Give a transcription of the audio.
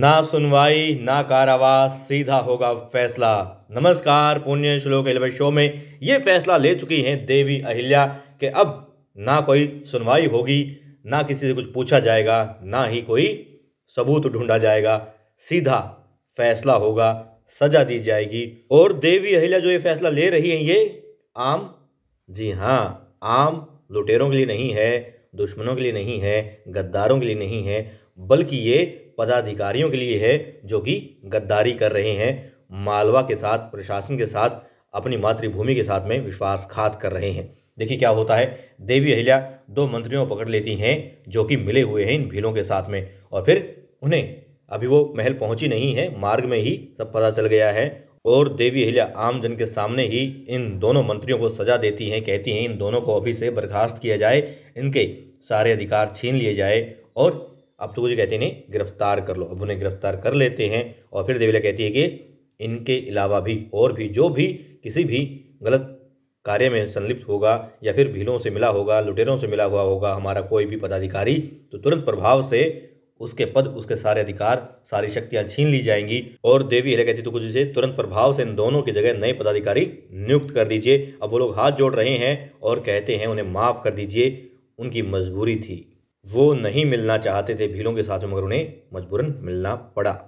ना सुनवाई ना कारावास सीधा होगा फैसला नमस्कार पुण्य श्लोक एलवे शो में ये फैसला ले चुकी हैं देवी अहिल्या कि अब ना कोई सुनवाई होगी ना किसी से कुछ पूछा जाएगा ना ही कोई सबूत ढूंढा जाएगा सीधा फैसला होगा सजा दी जाएगी और देवी अहिल्या जो ये फैसला ले रही हैं ये आम जी हाँ आम लुटेरों के लिए नहीं है दुश्मनों के लिए नहीं है गद्दारों के लिए नहीं है बल्कि ये पदाधिकारियों के लिए है जो कि गद्दारी कर रहे हैं मालवा के साथ प्रशासन के साथ अपनी मातृभूमि के साथ में विश्वासघात कर रहे हैं देखिए क्या होता है देवी अहिल्या दो मंत्रियों पकड़ लेती हैं जो कि मिले हुए हैं इन भीलों के साथ में और फिर उन्हें अभी वो महल पहुंची नहीं है मार्ग में ही सब पता चल गया है और देवी अहिल्या आम जन के सामने ही इन दोनों मंत्रियों को सजा देती हैं कहती हैं इन दोनों को अभी से बर्खास्त किया जाए इनके सारे अधिकार छीन लिए जाए और अब तो वो जो कहते हैं गिरफ्तार कर लो अब उन्हें गिरफ्तार कर लेते हैं और फिर देवीला कहती है कि इनके अलावा भी और भी जो भी किसी भी गलत कार्य में संलिप्त होगा या फिर भीलों से मिला होगा लुटेरों से मिला हुआ होगा हमारा कोई भी पदाधिकारी तो तुरंत प्रभाव से उसके पद उसके सारे अधिकार सारी शक्तियां छीन ली जाएंगी और देवी हेला कहती तो कुछ से तुरंत प्रभाव से इन दोनों की जगह नए पदाधिकारी नियुक्त कर दीजिए अब वो लोग हाथ जोड़ रहे हैं और कहते हैं उन्हें माफ़ कर दीजिए उनकी मजबूरी थी वो नहीं मिलना चाहते थे भीलों के साथ मगर उन्हें मजबूरन मिलना पड़ा